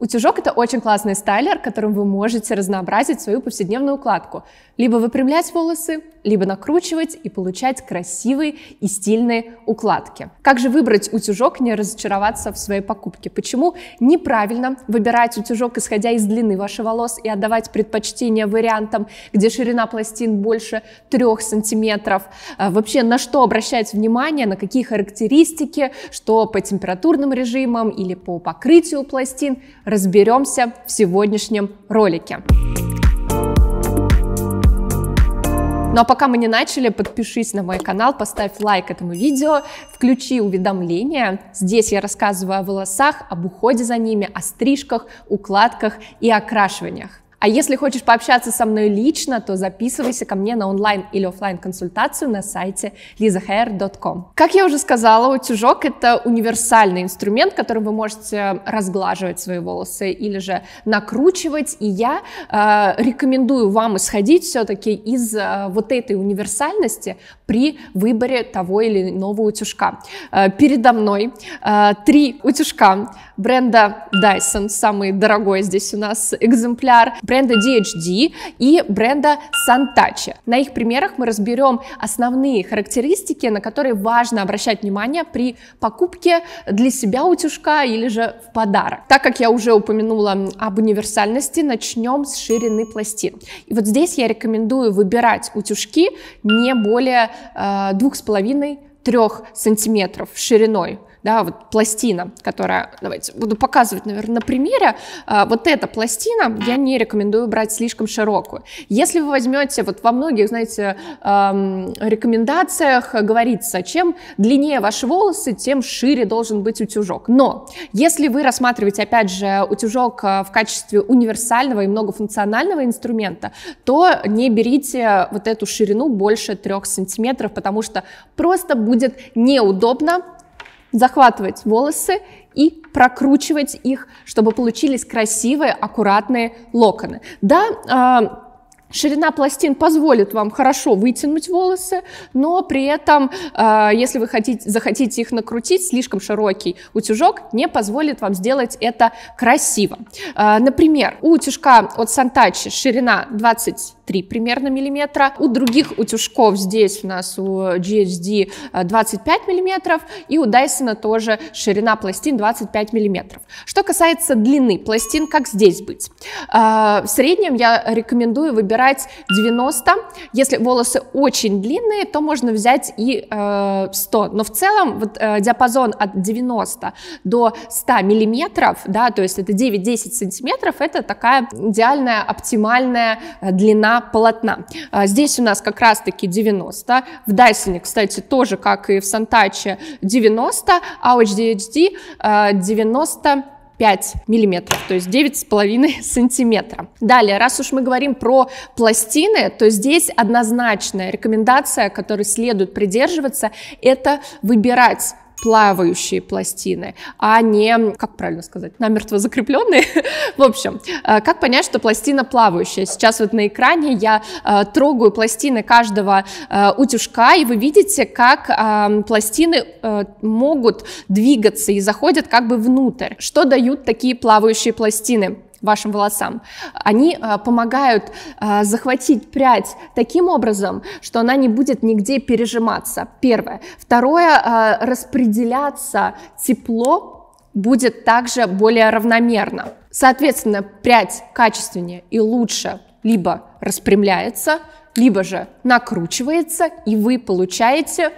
Утюжок — это очень классный стайлер, которым вы можете разнообразить свою повседневную укладку. Либо выпрямлять волосы, либо накручивать и получать красивые и стильные укладки. Как же выбрать утюжок, не разочароваться в своей покупке? Почему неправильно выбирать утюжок, исходя из длины ваших волос и отдавать предпочтение вариантам, где ширина пластин больше 3 сантиметров? А вообще, на что обращать внимание, на какие характеристики, что по температурным режимам или по покрытию пластин, разберемся в сегодняшнем ролике. Ну а пока мы не начали, подпишись на мой канал, поставь лайк этому видео, включи уведомления. Здесь я рассказываю о волосах, об уходе за ними, о стрижках, укладках и окрашиваниях. А если хочешь пообщаться со мной лично, то записывайся ко мне на онлайн или офлайн консультацию на сайте lizahair.com. Как я уже сказала, утюжок — это универсальный инструмент, которым вы можете разглаживать свои волосы или же накручивать. И я э, рекомендую вам исходить все-таки из э, вот этой универсальности при выборе того или иного утюжка. Э, передо мной э, три утюжка бренда Dyson, самый дорогой здесь у нас экземпляр, бренда DHD и бренда Santace. На их примерах мы разберем основные характеристики, на которые важно обращать внимание при покупке для себя утюжка или же в подарок. Так как я уже упомянула об универсальности, начнем с ширины пластин. И вот здесь я рекомендую выбирать утюжки не более э, 2,5 3 сантиметров шириной да, вот пластина, которая, давайте, буду показывать, наверное, на примере, а, вот эта пластина, я не рекомендую брать слишком широкую. Если вы возьмете, вот во многих, знаете, рекомендациях говорится, чем длиннее ваши волосы, тем шире должен быть утюжок. Но если вы рассматриваете, опять же, утюжок а, в качестве универсального и многофункционального инструмента, то не берите вот эту ширину больше 3 сантиметров, потому что просто будет неудобно захватывать волосы и прокручивать их, чтобы получились красивые, аккуратные локоны. Да, а, Ширина пластин позволит вам хорошо вытянуть волосы, но при этом, э, если вы хотите, захотите их накрутить, слишком широкий утюжок не позволит вам сделать это красиво. Э, например, у утюжка от Сантачи ширина 23 примерно миллиметра, у других утюжков здесь у нас у GHD 25 э, миллиметров, и у Дайсона тоже ширина пластин 25 миллиметров. Что касается длины пластин, как здесь быть? в среднем я рекомендую выбирать выбирать 90. Если волосы очень длинные, то можно взять и 100. Э, Но в целом вот, э, диапазон от 90 до 100 миллиметров, да, то есть это 9-10 сантиметров, это такая идеальная, оптимальная э, длина полотна. А здесь у нас как раз-таки 90. В Дайсоне, кстати, тоже, как и в Сантаче, 90, а у HDHD 90 5 миллиметров, то есть с половиной сантиметра. Далее, раз уж мы говорим про пластины, то здесь однозначная рекомендация, которой следует придерживаться, это выбирать плавающие пластины, а не, как правильно сказать, намертво закрепленные. В общем, э, как понять, что пластина плавающая? Сейчас вот на экране я э, трогаю пластины каждого э, утюжка, и вы видите, как пластины могут двигаться и заходят как бы внутрь. Что дают такие плавающие пластины? вашим волосам. Они э, помогают э, захватить прядь таким образом, что она не будет нигде пережиматься. Первое. Второе, э, распределяться тепло будет также более равномерно. Соответственно, прядь качественнее и лучше либо распрямляется, либо же накручивается, и вы получаете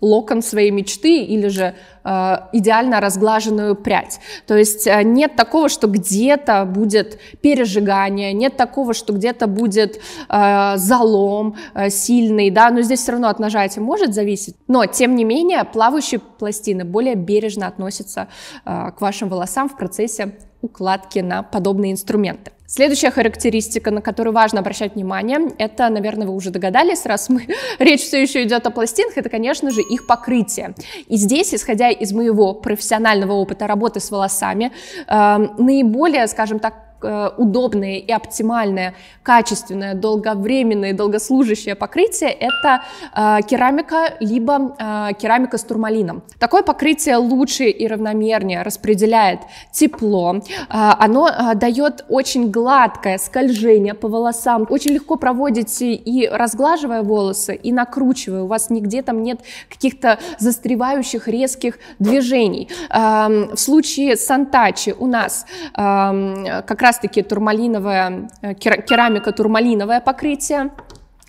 локон своей мечты или же э, идеально разглаженную прядь. То есть э, нет такого, что где-то будет пережигание, нет такого, что где-то будет э, залом э, сильный, да, но здесь все равно от нажатия может зависеть. Но, тем не менее, плавающие пластины более бережно относятся э, к вашим волосам в процессе укладки на подобные инструменты. Следующая характеристика, на которую важно обращать внимание, это, наверное, вы уже догадались, раз мы речь все еще идет о пластинках, это, конечно же, их покрытие. И здесь, исходя из моего профессионального опыта работы с волосами, э, наиболее, скажем так, Э, удобное и оптимальное, качественное, долговременное, долгослужащее покрытие – это э, керамика, либо э, керамика с турмалином. Такое покрытие лучше и равномернее распределяет тепло, э, оно э, дает очень гладкое скольжение по волосам, очень легко проводите и разглаживая волосы, и накручивая, у вас нигде там нет каких-то застревающих резких движений. Э, в случае сантачи у нас э, как раз раз-таки турмалиновая, э, керамика турмалиновое покрытие.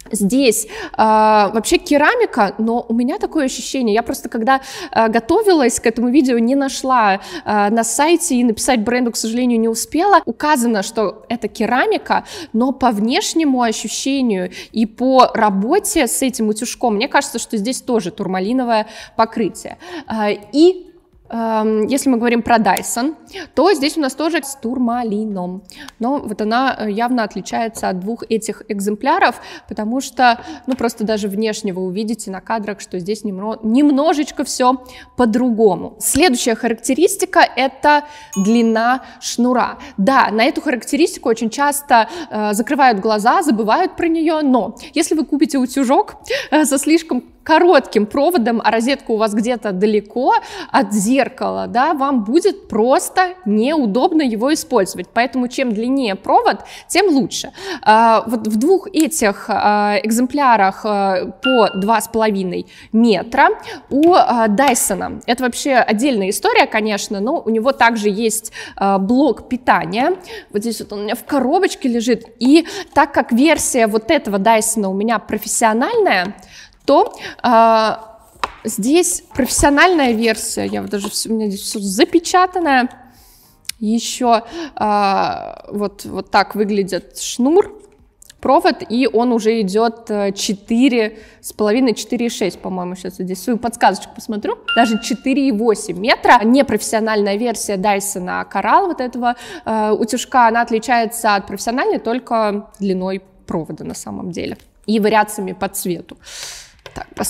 Здесь э, вообще керамика, но у меня такое ощущение, я просто когда э, готовилась к этому видео, не нашла э, на сайте и написать бренду, к сожалению, не успела. Указано, что это керамика, но по внешнему ощущению и по работе с этим утюжком, мне кажется, что здесь тоже турмалиновое покрытие. Э, и Эм, если мы говорим про Dyson, то здесь у нас тоже с турмалином. Но вот она э, явно отличается от двух этих экземпляров, потому что, ну, просто даже внешне вы увидите на кадрах, что здесь немножечко все по-другому. Следующая характеристика – это длина шнура. Да, на эту характеристику очень часто э, закрывают глаза, забывают про нее, но если вы купите утюжок э, со слишком коротким проводом, а розетка у вас где-то далеко от зеркала, зеркало, да, вам будет просто неудобно его использовать. Поэтому чем длиннее провод, тем лучше. А, вот в двух этих а, экземплярах а, по 2,5 метра у Дайсона. Это вообще отдельная история, конечно, но у него также есть блок питания. Вот здесь вот он у меня в коробочке лежит. И так как версия вот этого Дайсона у меня профессиональная, то Здесь профессиональная версия, я вот даже у меня здесь все запечатанное. Еще а, вот, вот так выглядит шнур, провод, и он уже идет 4,5, 4,6, по-моему, сейчас здесь свою подсказочку посмотрю, даже 4,8 метра. Непрофессиональная версия Dyson Coral вот этого э, утюжка, она отличается от профессиональной только длиной провода на самом деле и вариациями по цвету.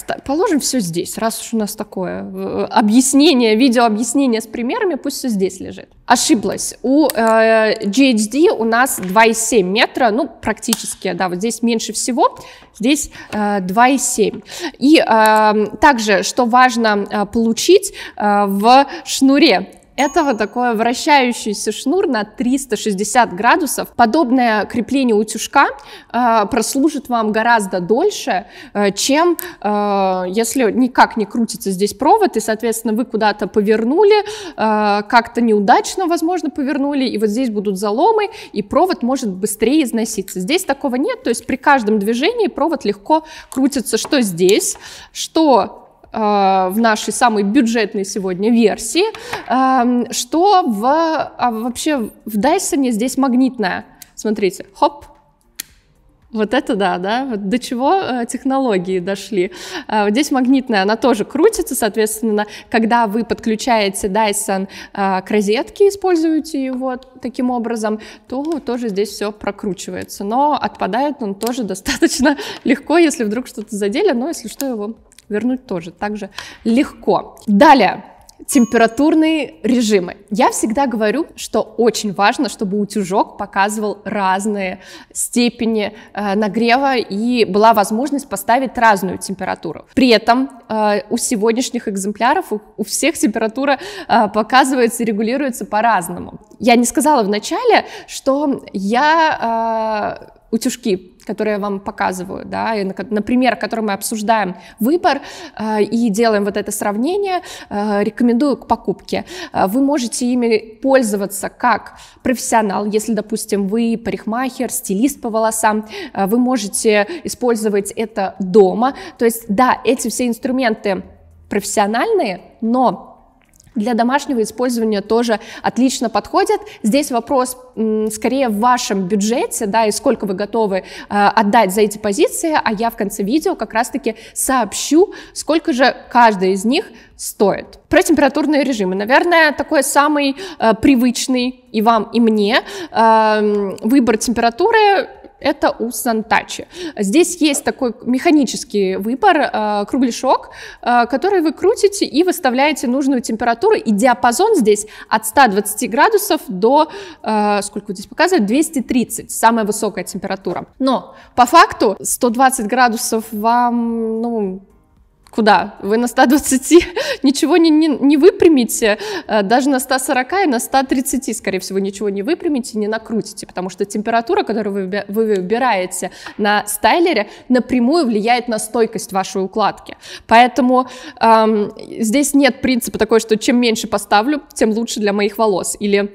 Так, положим все здесь, раз уж у нас такое э, объяснение, видеообъяснение с примерами, пусть все здесь лежит. Ошиблась. У э, GHD у нас 2,7 метра, ну, практически, да, вот здесь меньше всего, здесь э, 2,7. И э, также, что важно э, получить э, в шнуре этого такое вращающийся шнур на 360 градусов. Подобное крепление утюжка э, прослужит вам гораздо дольше, э, чем э, если никак не крутится здесь провод, и, соответственно, вы куда-то повернули, э, как-то неудачно, возможно, повернули, и вот здесь будут заломы, и провод может быстрее износиться. Здесь такого нет, то есть при каждом движении провод легко крутится что здесь, что Э, в нашей самой бюджетной сегодня версии, эм, что в, а вообще в Дайсоне здесь магнитная. Смотрите, хоп, вот это да, да, до чего э, технологии дошли. Э, здесь магнитная, она тоже крутится, соответственно, когда вы подключаете Dyson к розетке, используете его таким образом, то тоже здесь все прокручивается. Но отпадает он тоже достаточно легко, если вдруг что-то задели, но если что, его вернуть тоже так же легко. Далее, температурные режимы. Я всегда говорю, что очень важно, чтобы утюжок показывал разные степени э, нагрева и была возможность поставить разную температуру. При этом э, у сегодняшних экземпляров у, всех температура э, показывается и регулируется по-разному. Я не сказала вначале, что я э, утюжки которые я вам показываю, да, и, например, который мы обсуждаем выбор э, и делаем вот это сравнение, э, рекомендую к покупке. Э, вы можете ими пользоваться как профессионал, если, допустим, вы парикмахер, стилист по волосам, э, вы можете использовать это дома. То есть, да, эти все инструменты профессиональные, но для домашнего использования тоже отлично подходят. Здесь вопрос скорее в вашем бюджете, да, и сколько вы готовы э, отдать за эти позиции, а я в конце видео как раз-таки сообщу, сколько же каждая из них стоит. Про температурные режимы. Наверное, такой самый э, привычный и вам, и мне э, выбор температуры это у Сантачи. Здесь есть такой механический выбор, э, кругляшок, э, который вы крутите и выставляете нужную температуру, и диапазон здесь от 120 градусов до, э, сколько здесь показывает? 230, самая высокая температура. Но по факту 120 градусов вам, ну, куда? Вы на 120 ничего не, не, не выпрямите, э, даже на 140 и на 130, скорее всего, ничего не выпрямите, не накрутите, потому что температура, которую вы, вы выбираете на стайлере, напрямую влияет на стойкость вашей укладки. Поэтому эм, здесь нет принципа такой, что чем меньше поставлю, тем лучше для моих волос, или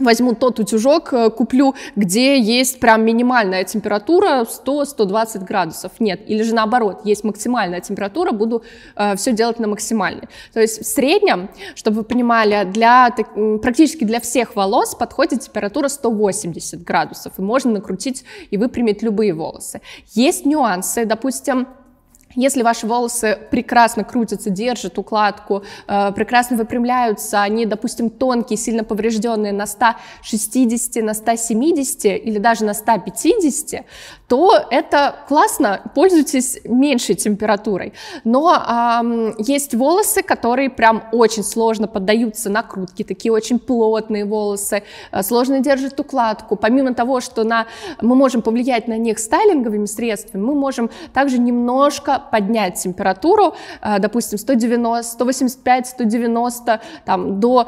возьму тот утюжок, э, куплю, где есть прям минимальная температура 100-120 градусов. Нет, или же наоборот, есть максимальная температура, буду э, все делать на максимальной. То есть в среднем, чтобы вы понимали, для, так, практически для всех волос подходит температура 180 градусов, и можно накрутить и выпрямить любые волосы. Есть нюансы, допустим, если ваши волосы прекрасно крутятся, держат укладку, э, прекрасно выпрямляются, они, допустим, тонкие, сильно поврежденные на 160, на 170 или даже на 150, то это классно, пользуйтесь меньшей температурой. Но э, есть волосы, которые прям очень сложно поддаются накрутке, такие очень плотные волосы, э, сложно держат укладку. Помимо того, что на, мы можем повлиять на них стайлинговыми средствами, мы можем также немножко поднять температуру, э, допустим, 190, 185, 190, там, до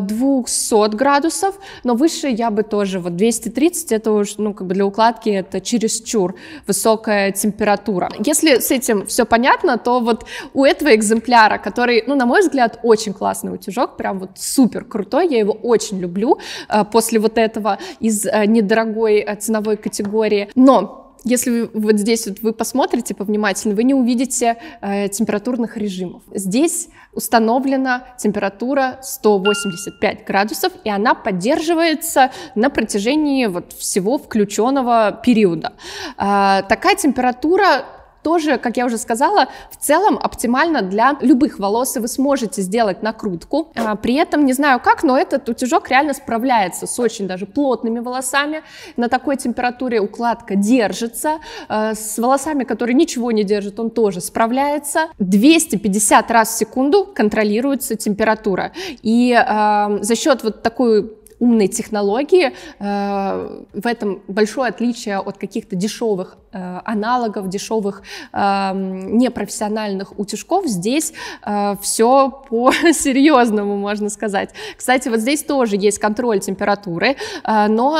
200 э, градусов, но выше я бы тоже, вот 230, это уж, ну, как бы для укладки это чересчур высокая температура. Если с этим все понятно, то вот у этого экземпляра, который, ну, на мой взгляд, очень классный утюжок, прям вот супер крутой, я его очень люблю э, после вот этого из недорогой ценовой категории, но если вы, вот здесь вот вы посмотрите повнимательно, вы не увидите э, температурных режимов. Здесь установлена температура 185 градусов, и она поддерживается на протяжении вот всего включенного периода. Э, такая температура тоже, как я уже сказала, в целом оптимально для любых волос, и вы сможете сделать накрутку. А, при этом, не знаю как, но этот утюжок реально справляется с очень даже плотными волосами. На такой температуре укладка держится. А, с волосами, которые ничего не держат, он тоже справляется. 250 раз в секунду контролируется температура. И а, за счет вот такой умные технологии. Э, в этом большое отличие от каких-то дешевых э, аналогов, дешевых эм, непрофессиональных утюжков. Здесь э, все по-серьезному, можно сказать. Кстати, вот здесь тоже есть контроль температуры, но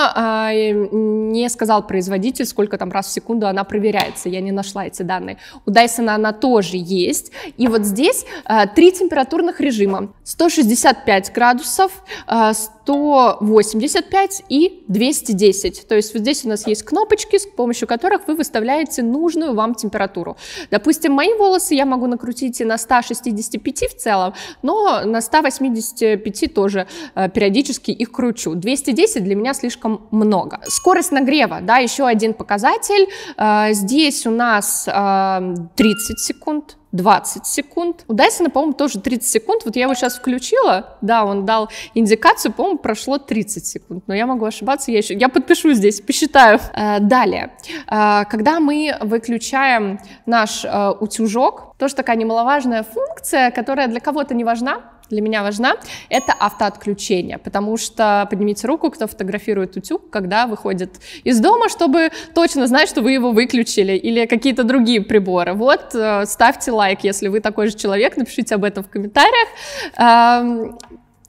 не сказал производитель, сколько там раз в секунду она проверяется. Я не нашла эти данные. У Dyson она тоже есть. И вот здесь три температурных режима. 165 градусов, 100 185 и 210. То есть вот здесь у нас есть кнопочки, с помощью которых вы выставляете нужную вам температуру. Допустим, мои волосы я могу накрутить и на 165 в целом, но на 185 тоже э, периодически их кручу. 210 для меня слишком много. Скорость нагрева, да, еще один показатель. Э, здесь у нас 30 э, секунд, 20 секунд. У Дайсона, по-моему, тоже 30 секунд. Вот я его сейчас включила, да, он дал индикацию, по-моему, прошло 30 секунд. Но я могу ошибаться, я еще, я подпишу здесь, посчитаю. Э, далее, э, когда мы выключаем наш э, утюжок, то тоже такая немаловажная функция, которая для кого-то не важна, для меня важна, это автоотключение, потому что поднимите руку, кто фотографирует утюг, когда выходит из дома, чтобы точно знать, что вы его выключили, или какие-то другие приборы. Вот, э, ставьте лайк, если вы такой же человек, напишите об этом в комментариях. Эм,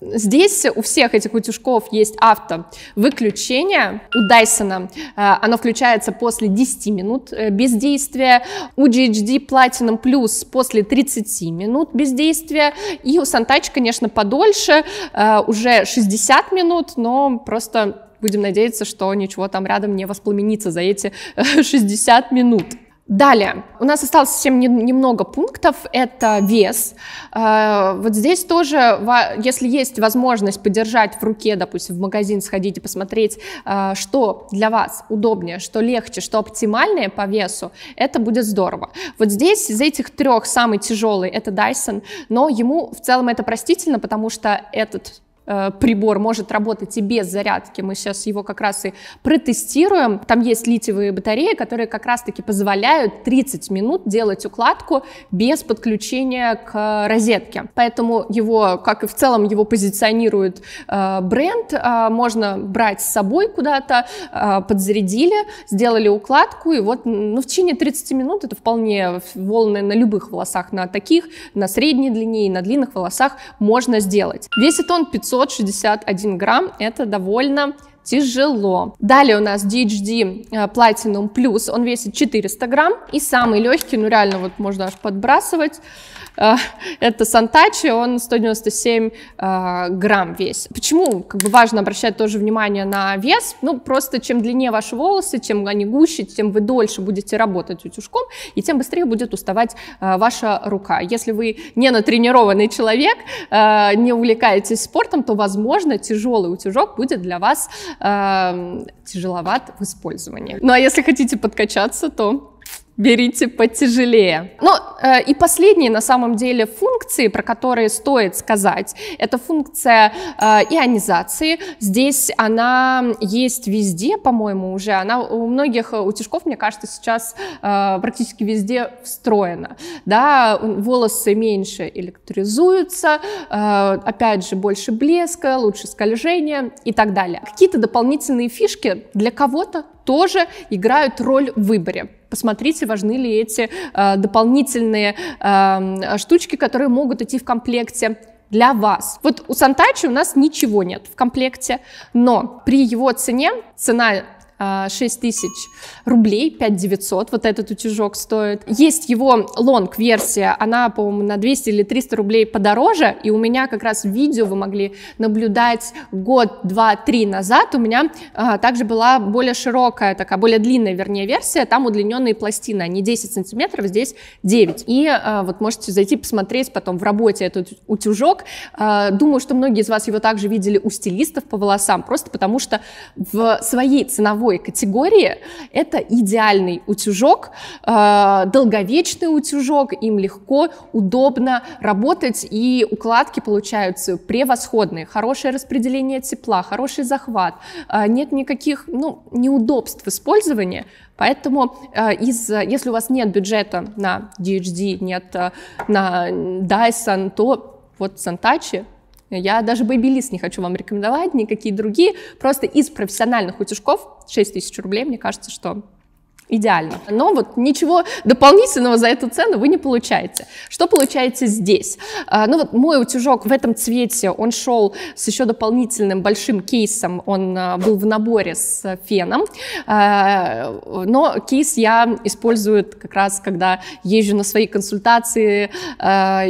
Здесь у всех этих утюжков есть авто выключение. У Dyson э, оно включается после 10 минут э, бездействия, у GHD Platinum Plus после 30 минут бездействия, и у Santach, конечно, подольше, э, уже 60 минут, но просто будем надеяться, что ничего там рядом не воспламенится за эти 60 минут. Далее, у нас осталось совсем немного пунктов, это вес. Э, вот здесь тоже, если есть возможность подержать в руке, допустим, в магазин сходить и посмотреть, э, что для вас удобнее, что легче, что оптимальнее по весу, это будет здорово. Вот здесь из этих трех самый тяжелый это Dyson, но ему в целом это простительно, потому что этот Э, прибор может работать и без зарядки. Мы сейчас его как раз и протестируем. Там есть литиевые батареи, которые как раз-таки позволяют 30 минут делать укладку без подключения к розетке. Поэтому его, как и в целом его позиционирует э, бренд, э, можно брать с собой куда-то, э, подзарядили, сделали укладку, и вот ну, в течение 30 минут это вполне волны на любых волосах, на таких, на средней длине и на длинных волосах можно сделать. Весит он 500 761 грамм. Это довольно тяжело. Далее у нас DHD э, Platinum Plus, он весит 400 грамм и самый легкий, ну реально вот можно аж подбрасывать, э, это Сантачи, он 197 э, грамм весит. Почему как бы важно обращать тоже внимание на вес? Ну просто чем длиннее ваши волосы, чем они гуще, тем вы дольше будете работать утюжком и тем быстрее будет уставать ваша рука. Если вы не натренированный человек, не увлекаетесь спортом, то возможно тяжелый утюжок будет для вас э, тяжеловат в использовании. Ну а если хотите подкачаться, то берите потяжелее. Ну, э, и последние, на самом деле, функции, про которые стоит сказать, это функция э, ионизации. Здесь она есть везде, по-моему, уже. Она у многих, у утюжков, мне кажется, сейчас э, практически везде встроена. Да, волосы меньше электризуются, э, опять же, больше блеска, лучше скольжение и так далее. Какие-то дополнительные фишки для кого-то тоже играют роль в выборе. Посмотрите, важны ли эти э, дополнительные эм, штучки, которые могут идти в комплекте для вас. Вот у Сантачи у нас ничего нет в комплекте, но при его цене, цена 6 а, тысяч рублей, 5 900, вот этот утюжок стоит. Есть его лонг-версия, она, по-моему, на 200 или 300 рублей подороже, и у меня как раз видео вы могли наблюдать год, два, три назад, у меня а, также была более широкая, такая более длинная, вернее, версия, там удлиненные пластины, они 10 сантиметров, здесь 9. И а, вот можете зайти посмотреть потом в работе этот утюжок. А, думаю, что многие из вас его также видели у стилистов по волосам, просто потому что в своей ценовой второй категории это идеальный утюжок, э, долговечный утюжок, им легко, удобно работать, и укладки получаются превосходные, хорошее распределение тепла, хороший захват, э, нет никаких ну, неудобств использования, Поэтому э, из, если у вас нет бюджета на DHD, нет на Dyson, то вот Сантачи я даже бэйбилист не хочу вам рекомендовать, никакие другие. Просто из профессиональных утюжков 6 тысяч рублей, мне кажется, что идеально. Но вот ничего дополнительного за эту цену вы не получаете. Что получаете здесь? А, ну вот мой утюжок в этом цвете, он шел с еще дополнительным большим кейсом, он а, был в наборе с феном, а, но кейс я использую как раз, когда езжу на свои консультации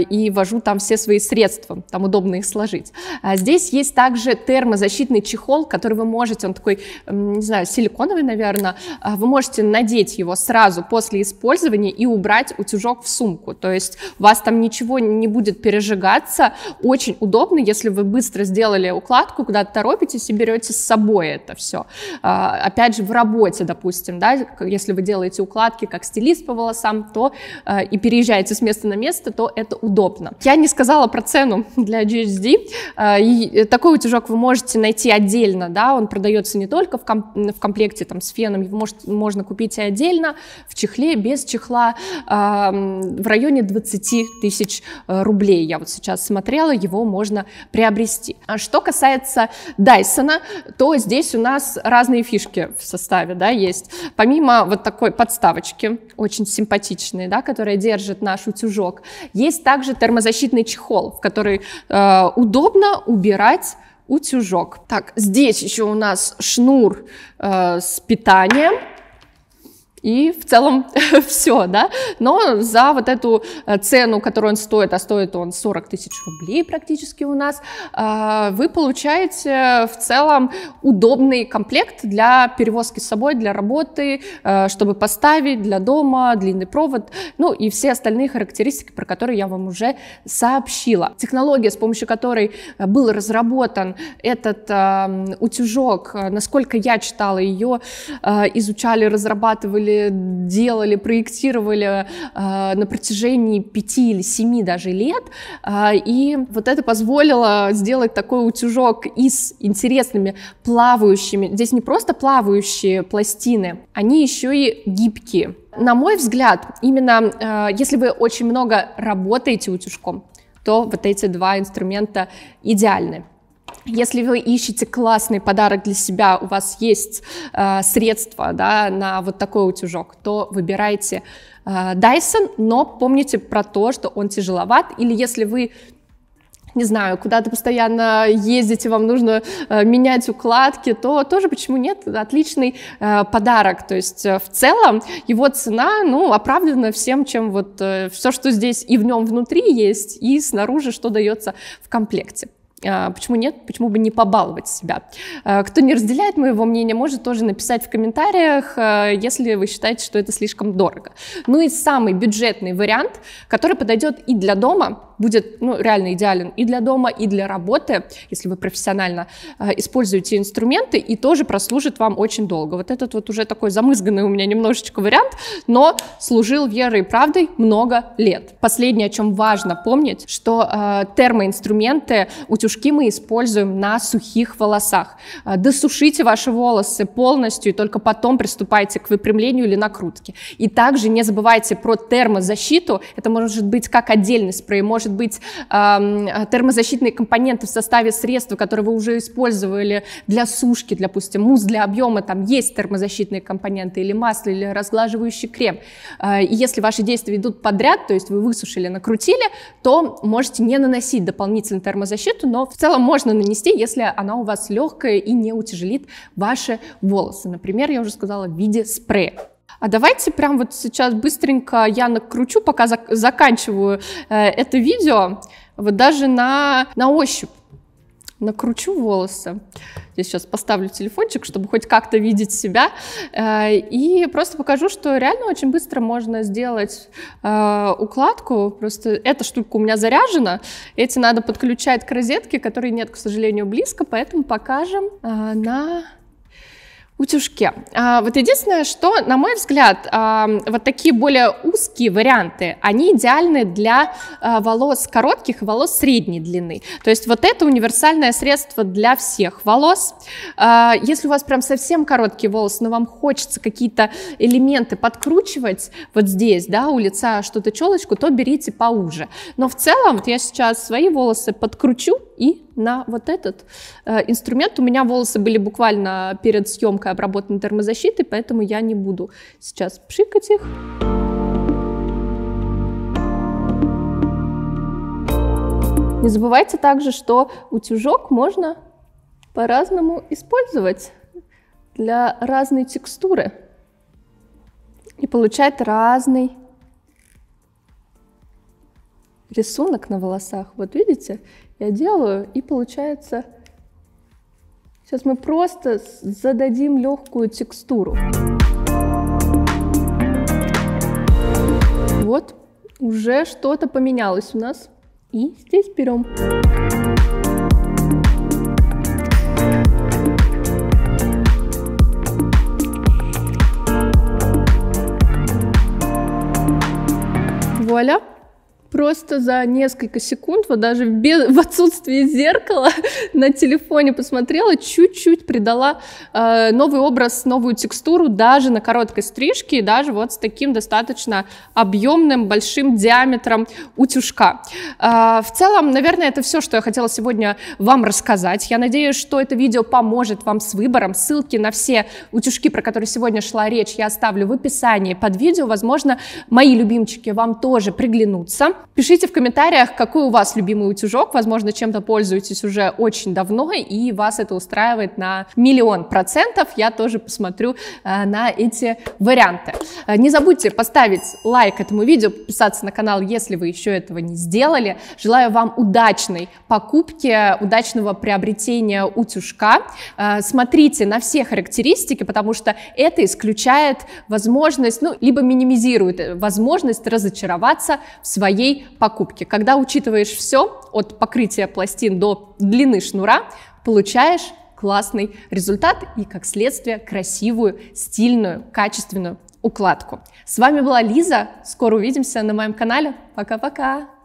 и вожу там все свои средства, там удобно их сложить. Здесь есть также термозащитный чехол, который вы можете, он такой, не знаю, силиконовый, наверное, вы можете надеть надеть его сразу после использования и убрать утюжок в сумку. То есть у вас там ничего не будет пережигаться. Очень удобно, если вы быстро сделали укладку, куда-то торопитесь и берете с собой это все. А, опять же, в работе, допустим, да, если вы делаете укладки как стилист по волосам, то а, и переезжаете с места на место, то это удобно. Я не сказала про цену для GHD. А, э, такой утюжок вы можете найти отдельно, да, он продается не только в, в комплекте там, с феном, его может, можно купить печати отдельно, в чехле, без чехла, в районе 20 тысяч э, рублей. Я вот сейчас смотрела, его можно приобрести. А что касается Дайсона, то здесь у нас разные фишки в составе, да, есть. Помимо вот такой подставочки, очень симпатичной, да, которая держит наш утюжок, есть также термозащитный чехол, в который э, удобно убирать утюжок. Так, здесь еще у нас шнур э, с питанием. И в целом все, да. Но за вот эту э, цену, которую он стоит, а стоит он 40 тысяч рублей практически у нас, а, вы получаете в целом удобный комплект для перевозки с собой, для работы, э, чтобы поставить, для дома, длинный провод, ну и все остальные характеристики, про которые я вам уже сообщила. Технология, с помощью которой э, был разработан этот эм, утюжок, насколько я читала, ее изучали, разрабатывали придумывали, делали, проектировали э, на протяжении пяти или семи даже лет. Э, и вот это позволило сделать такой утюжок из интересными плавающими. Здесь не просто плавающие пластины, они еще и гибкие. На мой взгляд, именно э, если вы очень много работаете утюжком, то вот эти два инструмента идеальны. Если вы ищете классный подарок для себя, у вас есть э, средства да, на вот такой утюжок, то выбирайте э, Dyson, но помните про то, что он тяжеловат. Или если вы не знаю, куда-то постоянно ездите, вам нужно э, менять укладки, то тоже почему нет, отличный э, подарок. То есть э, в целом его цена, ну, оправдана всем, чем вот э, все, что здесь и в нем внутри есть, и снаружи, что дается в комплекте. А, почему нет? Почему бы не побаловать себя? А, кто не разделяет моего мнения, может тоже написать в комментариях, а, если вы считаете, что это слишком дорого. Ну и самый бюджетный вариант, который подойдет и для дома, будет ну, реально идеален и для дома, и для работы, если вы профессионально э, используете инструменты, и тоже прослужит вам очень долго. Вот этот вот уже такой замызганный у меня немножечко вариант, но служил верой и правдой много лет. Последнее, о чем важно помнить, что э, термоинструменты, утюжки мы используем на сухих волосах. Э, досушите ваши волосы полностью и только потом приступайте к выпрямлению или накрутке. И также не забывайте про термозащиту. Это может быть как отдельный спрей, может может быть термозащитные компоненты в составе средства, которые вы уже использовали для сушки, для допустим, мусс для объема, там есть термозащитные компоненты или масло, или разглаживающий крем. А, и если ваши действия идут подряд, то есть вы высушили, накрутили, то можете не наносить дополнительную термозащиту, но в целом можно нанести, если она у вас легкая и не утяжелит ваши волосы. Например, я уже сказала, в виде спрея. А давайте прям вот сейчас быстренько я накручу, пока зак заканчиваю э, это видео, вот даже на, на ощупь накручу волосы. Здесь сейчас поставлю телефончик, чтобы хоть как-то видеть себя. Э, и просто покажу, что реально очень быстро можно сделать э, укладку. Просто эта штука у меня заряжена. Эти надо подключать к розетке, которой нет, к сожалению, близко. Поэтому покажем э, на утюжке. А, вот единственное, что, на мой взгляд, а, вот такие более узкие варианты, они идеальны для а, волос коротких и волос средней длины. То есть вот это универсальное средство для всех волос. А, если у вас прям совсем короткие волосы, но вам хочется какие-то элементы подкручивать вот здесь, да, у лица что-то челочку, то берите поуже. Но в целом, вот я сейчас свои волосы подкручу, и на вот этот э, инструмент. У меня волосы были буквально перед съемкой обработаны термозащитой, поэтому я не буду сейчас пшикать их. Не забывайте также, что утюжок можно по-разному использовать для разной текстуры и получать разный рисунок на волосах. Вот видите, я делаю, и получается... Сейчас мы просто зададим легкую текстуру. Вот, уже что-то поменялось у нас. И здесь берем. Вуаля! просто за несколько секунд, вот даже без, в отсутствии зеркала на телефоне посмотрела, чуть-чуть придала э, новый образ, новую текстуру даже на короткой стрижке и даже вот с таким достаточно объемным большим диаметром утюжка. Э, в целом, наверное, это все, что я хотела сегодня вам рассказать. Я надеюсь, что это видео поможет вам с выбором. Ссылки на все утюжки, про которые сегодня шла речь, я оставлю в описании под видео. Возможно, мои любимчики вам тоже приглянутся. Пишите в комментариях, какой у вас любимый утюжок. Возможно, чем-то пользуетесь уже очень давно, и вас это устраивает на миллион процентов. Я тоже посмотрю э, на эти варианты. Э, не забудьте поставить лайк этому видео, подписаться на канал, если вы еще этого не сделали. Желаю вам удачной покупки, удачного приобретения утюжка. Э, смотрите на все характеристики, потому что это исключает возможность, ну, либо минимизирует э, возможность разочароваться в своей покупки. Когда учитываешь все, от покрытия пластин до длины шнура, получаешь классный результат и, как следствие, красивую, стильную, качественную укладку. С вами была Лиза. Скоро увидимся на моем канале. Пока-пока!